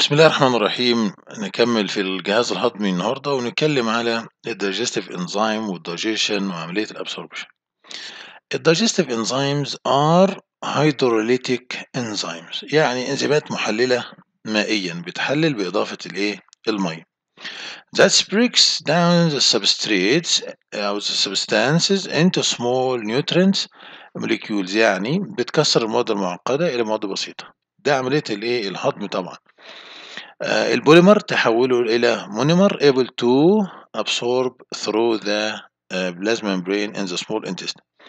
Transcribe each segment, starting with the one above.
بسم الله الرحمن الرحيم نكمل في الجهاز الهضمي النهاردة ونتكلم على الدايجستيف انزيم والدايجيشن وعملية الابسوربشن الدايجستيف انزيمز ار هيدروليتيك انزيمز يعني انزيمات محللة مائيا بتحلل بإضافة الايه المية that breaks down the substrates or the substances into small nutrients molecules يعني بتكسر المواد المعقدة إلى مواد بسيطة ده عملية الايه الهضم طبعا آه البوليمر تحوله إلى مونيمر able to absorb through the plasma آه، membrane in the small intestine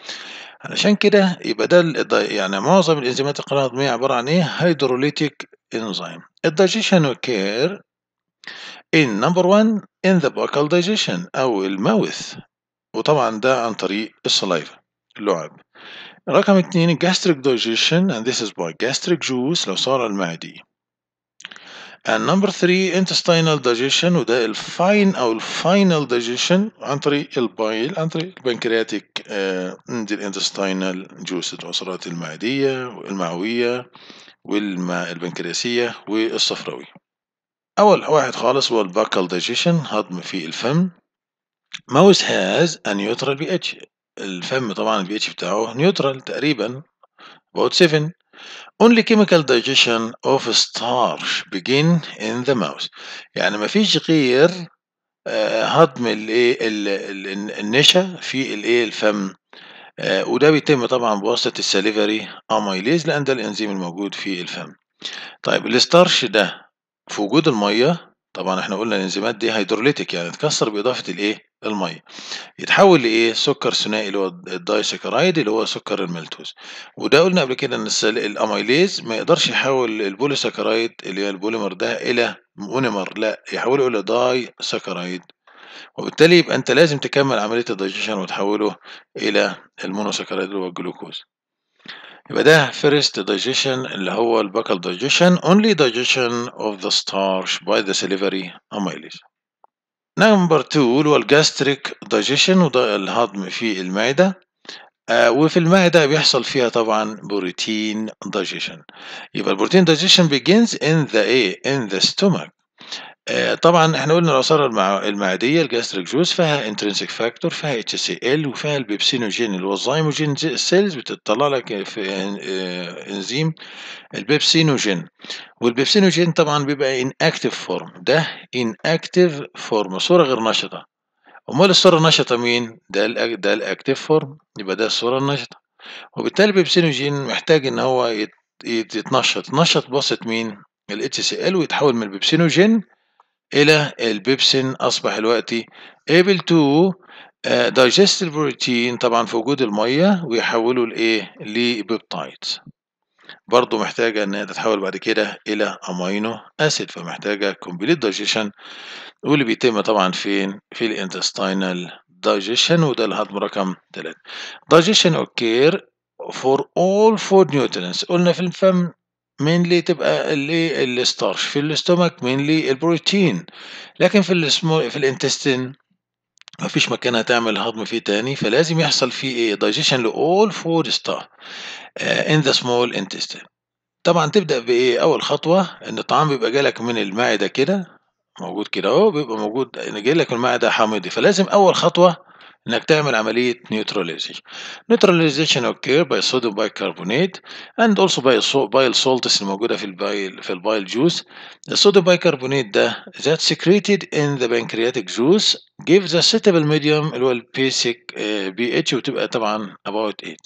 علشان كده يبقى ده يعني معظم الانزيمات القناة الهضمية عبارة عن ايه هيدروليتيك انزيم الدايجيشن وكير in number one in the buccal digestion أو الماوث وطبعا ده عن طريق السلايفا اللعب رقم اثنين gastric digestion and this is by gastric juice لو صار المعدي and number three intestinal digestion وده الفاين او الفاينل digestion عن طريق البايل عن طريق البنكرياتيك عند uh, intestinal juice العصارات المعدية والمعوية والماء البنكرياسية والصفراوي أول واحد خالص هو الباكال digestion هضم في الفم Mouse has a neutral pH الفم طبعًا اتش بتاعه نيوترال تقريبًا about 7 only chemical digestion of starch begin in the mouth يعني مفيش غير آه، هضم الايه النشا في الايه الفم آه، وده بيتم طبعا بواسطه السليفري اميليز لان ده الانزيم الموجود في الفم طيب الستارش ده في وجود الميه طبعا احنا قلنا الانزيمات دي هيدروليتيك يعني تكسر باضافه الايه الميه يتحول لايه سكر ثنائي اللي هو الدايسكرايد اللي هو سكر الملتوز وده قلنا قبل كده ان الاميليز ما يقدرش يحول البوليسكرايد اللي هي البوليمر ده الى مونيمر لا يحوله الى داي سكرايد وبالتالي يبقى انت لازم تكمل عمليه الدايجيشن وتحوله الى المونوسكرايد اللي هو الجلوكوز يبقى ده فيرست دايجيشن اللي هو الباكل دايجيشن اونلي دايجيشن اوف ذا ستارش باي ذا سيليفري amylase نمبر 2 اللي هو الجاستريك دايجيشن وده الهضم في المعدة آه وفي المعدة بيحصل فيها طبعا بروتين دايجيشن يبقى البروتين دايجيشن begins in the ايه in the stomach آه، طبعا احنا قلنا العصارة المعدية الجاستريك جوز فيها انترنسيك فاكتور فيها اتش سي ال وفيها البيبسينوجين الوزايموجين سيلز بتطلع لك في انزيم آه، البيبسينوجين والبيبسينوجين طبعا بيبقى ان اكتف فورم ده ان اكتف فورم صورة غير نشطة امال الصورة النشطة مين ده ده الاكتف فورم يبقى ده الصورة النشطة وبالتالي البيبسينوجين محتاج ان هو يتنشط نشط بسط مين ال HCl ويتحول من البيبسينوجين إلى البيبسين أصبح الوقت able to آه، digest البروتين طبعا في وجود المية ويحوله لإيه؟ لبيبتايد برضه محتاجة إن هي تتحول بعد كده إلى أمينو أسيد فمحتاجة كومبليت دايجيشن واللي بيتم طبعا فين؟ في الانتستينال digestion وده الهضم رقم 3 digestion occur for all food nutrients قلنا في الفم اللي تبقى اللي الستارش في الاستومك اللي البروتين لكن في السمول في الانتستين مفيش مكان هتعمل هضم فيه تاني فلازم يحصل فيه ايه دايجيشن لاول فود ستار ان ذا سمول انتستين طبعا تبدا بايه اول خطوه ان الطعام بيبقى جالك من المعده كده موجود كده اهو بيبقى موجود ان جاي لك المعده حامضي فلازم اول خطوه انك تعمل عملية neutralization. Neutralization occur by sodium bicarbonate and also by bile salts الموجودة في البايل في البايل juice. The sodium bicarbonate ده that secreted in the pancreatic juice gives a suitable medium اللي هو البيسك pH وتبقى طبعا about 8.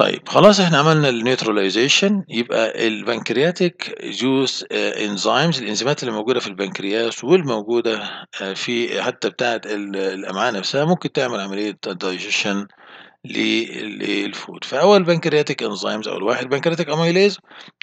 طيب خلاص احنا عملنا النيوتراليزيشن يبقى البنكرياتيك جوس انزيمز الانزيمات اللي موجوده في البنكرياس والموجوده آه، في حتى بتاعه الامعاء نفسها ممكن تعمل عمليه دايجيشن للفود فاول بنكرياتيك انزيمز اول واحد بنكرياتيك اميليز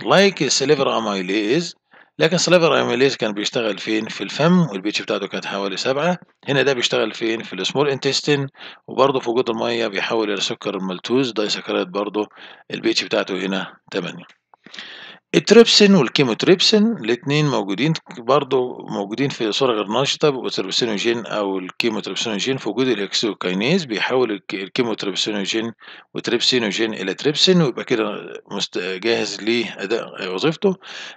لايك السليفر اميليز لكن سليفر اميليز كان بيشتغل فين في الفم والبيتش بتاعته كانت حوالي سبعة هنا ده بيشتغل فين في السمول انتستين وبرضه في وجود المية بيحول إلى سكر الملتوز دايسكرات برضه البيتش بتاعته هنا تمانية التريبسين والكيموتريبسين الاتنين موجودين برضو موجودين في صورة غير نشطة بيبقوا تريبسينوجين أو الكيموتريبسينوجين في وجود الهكسوكاينيز بيحول الكيموتريبسينوجين وتريبسينوجين إلى تريبسين ويبقى كده جاهز لأداء وظيفته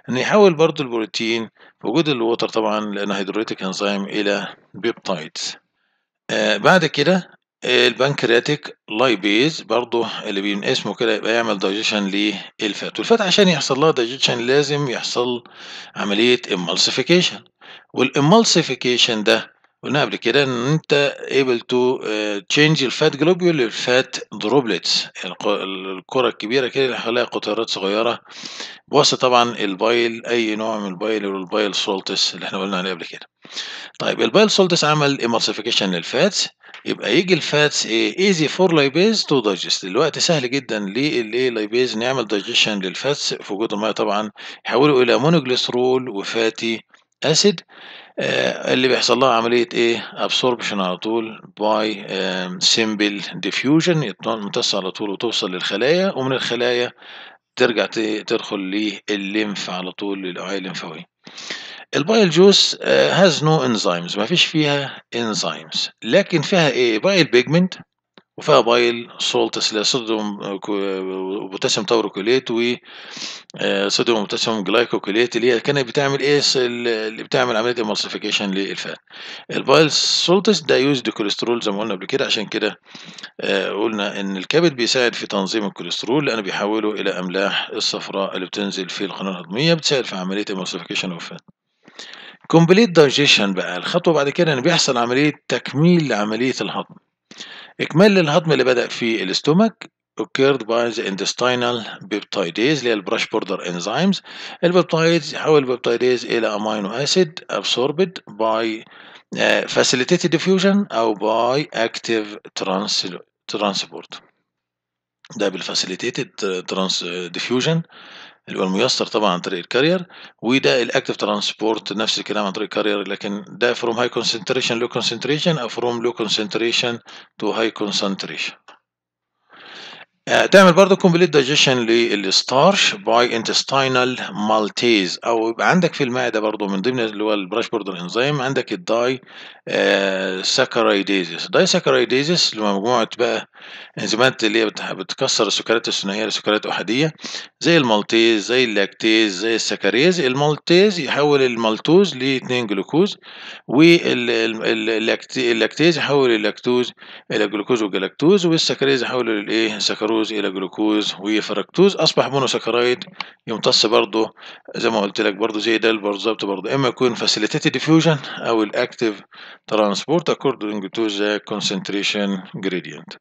ان يحول برضو البروتين في وجود الوتر طبعا لأنه هيدروليتيك انزيم إلى بيبتايدز آه بعد كده البنكرياتيك لايبيز برضو اللي من اسمه كده يبقى يعمل دايجيشن للفات والفات عشان يحصل لها دايجيشن لازم يحصل عملية امالسيفيكيشن والامالسيفيكيشن ده قلنا قبل كده ان انت able to آه، change الفات جلوبيول للفات دروبلتس الكرة الكبيرة كده اللي حواليها قطرات صغيرة بواسطة طبعا البايل اي نوع من البايل البايل سولتس اللي احنا قلنا عليه قبل كده طيب البايل سولتس عمل ايمالسيفيكيشن للفات يبقى يجي الفاتس ايه ايزي فور لايبيز تو دايجست الوقت سهل جدا للايه لايبيز نعمل دايجيشن للفاتس في وجود الميه طبعا يحولوا الى مونوجليسرول وفاتي اسيد آه، اللي بيحصل لها عملية ايه absorption على طول by simple diffusion تمتص على طول وتوصل للخلايا ومن الخلايا ترجع تدخل للليمف على طول للأوعية الليمفاوية البايل جوس هاز نو انزيمز مفيش فيها انزيمز لكن فيها ايه بايل بيجمنت وفيها بايل سولت صوديوم وبوتاسيوم تاوروكوليت و آه، صوديوم وبوتاسيوم جلايكوكوليت اللي هي كانت بتعمل ايه اللي بتعمل عمليه امالسيفيكيشن للفات البايل سولتس ده يوزد كوليسترول زي ما قلنا قبل كده عشان كده آه، قلنا ان الكبد بيساعد في تنظيم الكوليسترول لانه بيحوله الى املاح الصفراء اللي بتنزل في القناه الهضميه بتساعد في عمليه امالسيفيكيشن والفات كومبليت دايجيشن بقى الخطوه بعد كده ان بيحصل عمليه تكميل لعمليه الهضم إكمال للهضم اللي بدأ في الاستومك occurred by the intestinal peptidase اللي هي البراش بوردر انزيمز البيبتايدز يحول البيبتايدز الى امينو اسيد absorbed by آه، facilitated diffusion او by active transport ده بالفاسيليتيتد ترانس ديفيوجن اللي هو الميسر طبعا عن طريق الكارير وده الاكتف ترانسبورت نفس الكلام عن طريق الكارير لكن ده فروم هاي كونسنتريشن لو كونسنتريشن او فروم لو كونسنتريشن تو هاي كونسنتريشن آه، تعمل برضه كومبليت دايجيشن للستارش باي انتستينال مالتيز او يبقى عندك في المعده برضه من ضمن اللي هو البراش بورد الانزيم عندك الداي ساكرايديزيس الداي ساكرايديزيس اللي مجموعه بقى انزيمات اللي هي بتكسر السكريات الثنائيه لسكريات احاديه زي المالتيز زي اللاكتيز زي السكريز المالتيز يحول المالتوز ل 2 جلوكوز واللاكتيز يحول اللاكتوز الى جلوكوز وجلاكتوز والسكريز يحول للايه سكروز سكروز إلى جلوكوز وفركتوز أصبح مونوساكرايد يمتص برضه زي ما قلت لك برضه زي ده بالظبط برضه إما يكون فاسيليتيتي ديفيوجن أو الأكتيف ترانسبورت اكوردنج تو ذا كونسنتريشن جريدينت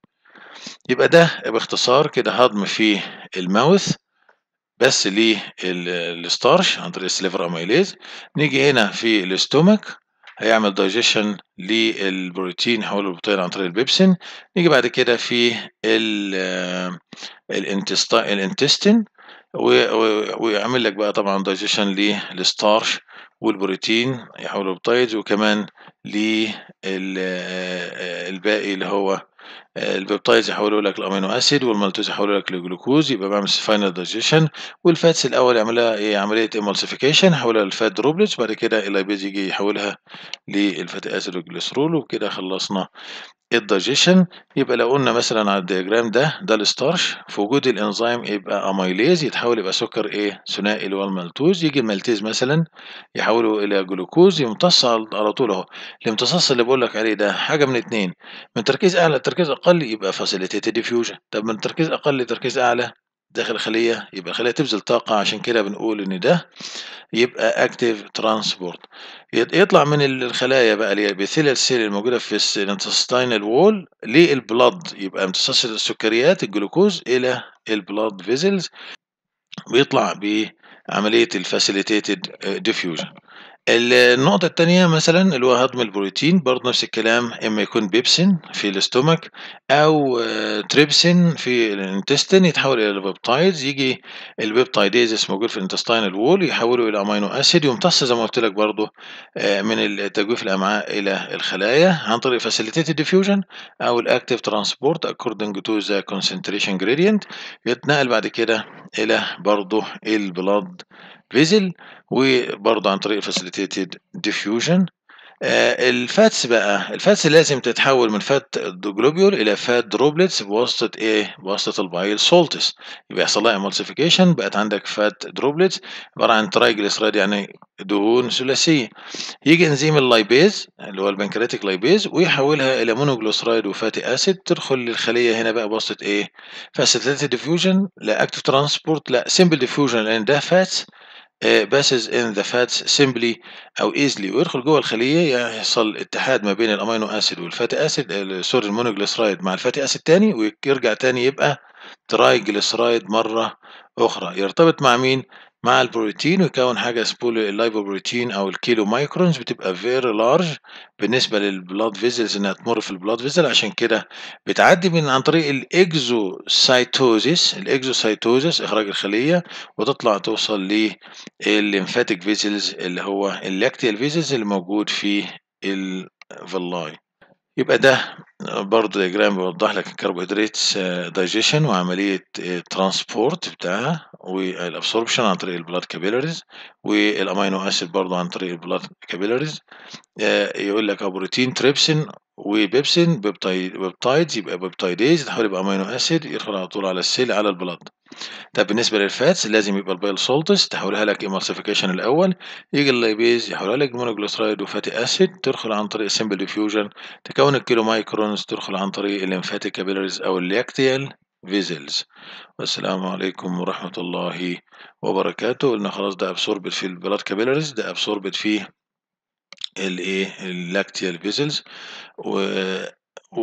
يبقى ده باختصار كده هضم في الماوث بس للستارش عن طريق السليفر اميليز نيجي هنا في الاستومك هيعمل دايجيشن للبروتين حول البطين عن طريق البيبسين نيجي بعد كده في الانتستين آه، ويعمل لك بقى طبعا دايجيشن للستارش والبروتين يحول البطيض وكمان للباقي آه، آه، اللي هو البيبتايز يحولوا لك الامينو اسيد والمالتوز يحولوا لك الجلوكوز يبقى بعمل فاينل دايجيشن والفاتس الاول يعملها ايه عمليه ايمولسيفيكيشن يحولها للفات دروبلتس بعد كده اللايبيز يجي يحولها للفاتي اسيد والجليسرول وبكده خلصنا الدايجيشن يبقى لو قلنا مثلا على الدياجرام ده ده الستارش في وجود الانزيم يبقى اميليز يتحول يبقى سكر ايه ثنائي اللي هو المالتوز يجي المالتيز مثلا يحوله الى جلوكوز يمتص على طول اهو الامتصاص اللي بقول لك عليه ده حاجه من اتنين من تركيز اعلى لتركيز اقل يبقى فاسيليتيتد ديفيوجن طب من تركيز اقل لتركيز اعلى داخل الخلية يبقى الخلية تبذل طاقة عشان كده بنقول إن ده يبقى أكتيف ترانسبورت يطلع من الخلايا بقى اللي اليابيثيليال سيل الموجودة في الانتستينال وول للبلد يبقى امتصاص السكريات الجلوكوز إلى البلد فيزلز بيطلع بعملية الفاسيليتيتد ديفيوجن النقطة التانية مثلا اللي هو هضم البروتين برضه نفس الكلام إما يكون بيبسين في الاستومك أو آه، تريبسين في الانتستين يتحول إلى البيبتايدز يجي البيبتايدز موجود في الانتستين الوول يحوله إلى أمينو أسيد يمتص زي ما قلت لك برضه آه، من تجويف الأمعاء إلى الخلايا عن طريق فاسيليتيت ديفيوجن أو الأكتيف ترانسبورت اكوردنج تو ذا كونسنتريشن جريدينت يتنقل بعد كده إلى برضه البلاد فيزل وبرضه عن طريق الفاسيليتيتد ديفيوجن آه، الفاتس بقى الفاتس لازم تتحول من فات جلوبيول الى فات دروبلتس بواسطه ايه بواسطه البايل سولتس يبقى يحصل لها امولسيفيكيشن بقت عندك فات دروبلتس عباره عن ترايجليسرايد يعني دهون ثلاثيه يجي انزيم اللايبيز اللي هو البنكرياتيك لايبيز ويحولها الى مونوجلوسرايد وفاتي اسيد تدخل للخليه هنا بقى بواسطه ايه فاسيليتيتد ديفيوجن لا اكتف ترانسبورت لا سمبل ديفيوجن لان ده فاتس باسز ان ذا فاتس سيمبلي او ايزلي ويدخل جوه الخليه يحصل اتحاد ما بين الامينو اسيد والفاتي اسيد سوري المونوجليسرايد مع الفاتي اسيد تاني ويرجع تاني يبقى ترايجليسرايد مره اخرى يرتبط مع مين مع البروتين ويكون حاجة اسمه الليبوبروتين أو الكيلو مايكرونز بتبقى فيري لارج بالنسبة للبلاد فيزلز إنها تمر في البلاد فيزل عشان كده بتعدي من عن طريق الإكزوسايتوزيس الإكزوسايتوزيس إخراج الخلية وتطلع توصل للليمفاتيك فيزلز اللي هو اللاكتيال فيزلز اللي موجود في الفلاي يبقى ده برضه الدياجرام بيوضح لك الكربوهيدرات دايجيشن وعملية الترانسبورت آه، بتاعها والابسوربشن عن طريق البلاد كابيلاريز والامينو اسيد برضه عن طريق البلاد آه، كابيلاريز يقول لك بروتين تريبسين وبيبسين بيبتايد بيبتايدز يبقى بيبتايدز يتحول يبقى امينو اسيد يدخل على طول على السيل على البلاد طب بالنسبة للفاتس لازم يبقى البايل سولتس تحولها لك ايمالسيفيكيشن الأول يجي اللايبيز يحولها لك مونوجليسرايد وفاتي أسيد تدخل عن طريق السمبل ديفيوجن تكون الكيلو مايكرونز تدخل عن طريق الليمفاتي كابيلاريز أو اللاكتيال فيزلز والسلام عليكم ورحمة الله وبركاته قلنا خلاص ده أبسوربت في البلاد كابيلاريز ده أبسوربت في الايه اللاكتيال فيزلز و... و...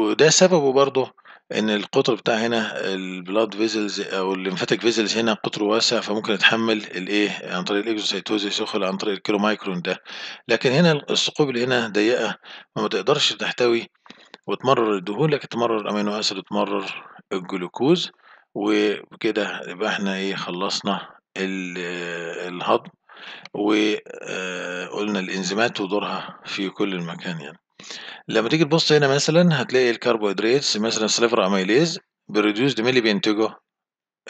وده سببه برضه ان القطر بتاع هنا البلاد فيزلز او الليمفاتيك فيزلز هنا قطره واسع فممكن يتحمل الايه عن طريق الاكزوسيتوزيس يدخل عن طريق الكيلومايكرون ده لكن هنا الثقوب اللي هنا ضيقه ما تقدرش تحتوي وتمرر الدهون لكن تمرر الامينو اسيد وتمرر الجلوكوز وكده يبقى احنا ايه خلصنا آه، الهضم وقلنا آه، الانزيمات ودورها في كل المكان يعني لما تيجي تبص هنا مثلا هتلاقي الكربوهيدرات مثلا سليفر اميليز بريدوس مين اللي بينتجه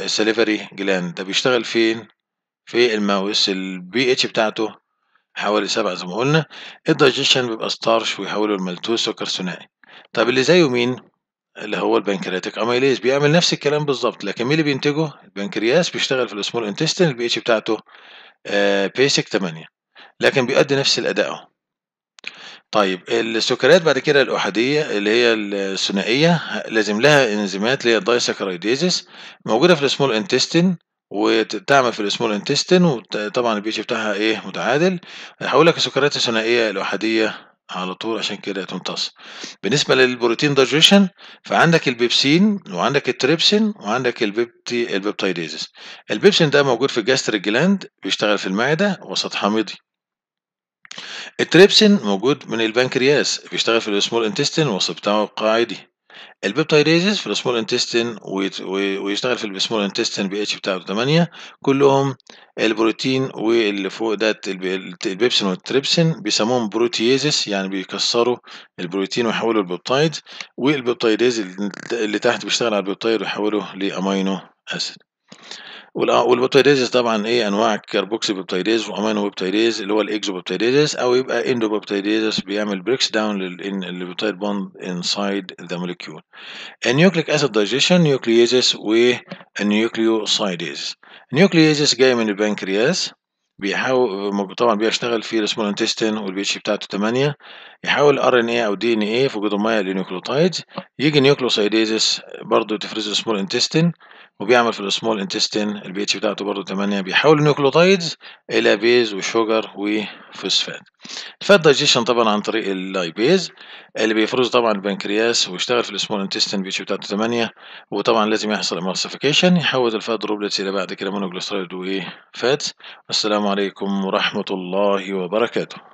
سليفري جلاند ده بيشتغل فين في الماوس البي اتش بتاعته حوالي سبعة زي ما قلنا الدايجيشن بيبقى ستارش ويحوله لمالتوز سكر ثنائي طب اللي زيه مين اللي هو البنكرياتيك اميليز بيعمل نفس الكلام بالظبط لكن مين اللي بينتجه البنكرياس بيشتغل في السمول انتستين البي اتش بتاعته آه بيسك 8 لكن بيؤدي نفس الاداء طيب السكريات بعد كده الأحادية اللي هي الثنائية لازم لها انزيمات اللي هي الدايسكرايديزس موجودة في السمول انتستين وتعمل في السمول انتستين وطبعا البي اتش بتاعها ايه متعادل هقول لك السكريات الثنائية الأحادية على طول عشان كده تمتص بالنسبة للبروتين دايجيشن فعندك البيبسين وعندك التريبسين وعندك البيبتي البيبتايديزس البيبسين ده موجود في الجاستريك جلاند بيشتغل في المعدة وسط حامضي التريبسين موجود من البنكرياس بيشتغل في السمول انتستين والوسط بتاعه قاعدي البيبتايديزز في السمول انتستين ويشتغل في السمول انتستين بي اتش بتاعه 8 كلهم البروتين واللي فوق ده البيبسين والتريبسين بيسموهم بروتيزس يعني بيكسروا البروتين ويحولوا البيبتايد والبيبتايديز اللي تحت بيشتغل على البيبتايد ويحوله لامينو اسيد والبيبتيديز طبعا ايه انواع كاربوكسي بيبتيديز وامينو بيبتيديز اللي هو الاكزو بيبتيديز او يبقى اندو بيبتيديز بيعمل بريكس داون للبيبتيد بوند انسايد ذا موليكيول النيوكليك اسيد دايجيشن نيوكلييزس والنيوكليوسايديز النيوكلييزس جاي من البنكرياس بيحاول طبعا بيشتغل في السمول انتستين اتش بتاعته 8 يحاول ار ان اي او دي ان اي في وجود الميه لنيوكليوتايدز يجي نيوكليوسايديزس برضه تفرز السمول انتستين وبيعمل في السمول انتستين البي اتش بتاعته برضه 8 بيحول النيوكليوتايدز الى بيز وشوجر وفوسفات الفات دايجيشن طبعا عن طريق اللايبيز اللي بيفرز طبعا البنكرياس ويشتغل في السمول انتستين بي اتش بتاعته 8 وطبعا لازم يحصل امالسيفيكيشن يحول الفات دروبلتس الى بعد كده مونوجلوسترايد وفات السلام عليكم ورحمه الله وبركاته